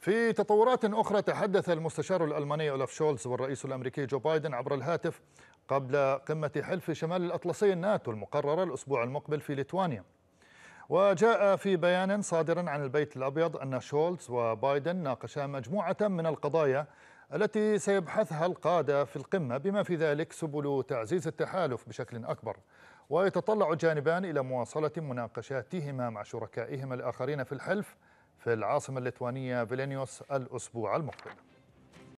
في تطورات أخرى تحدث المستشار الألماني أولف شولز والرئيس الأمريكي جو بايدن عبر الهاتف قبل قمة حلف شمال الأطلسي الناتو المقررة الأسبوع المقبل في ليتوانيا وجاء في بيان صادر عن البيت الأبيض أن شولز وبايدن ناقشا مجموعة من القضايا التي سيبحثها القادة في القمة بما في ذلك سبل تعزيز التحالف بشكل أكبر ويتطلع الجانبان إلى مواصلة مناقشاتهما مع شركائهما الآخرين في الحلف في العاصمة الليتوانية فيلينيوس الأسبوع المقبل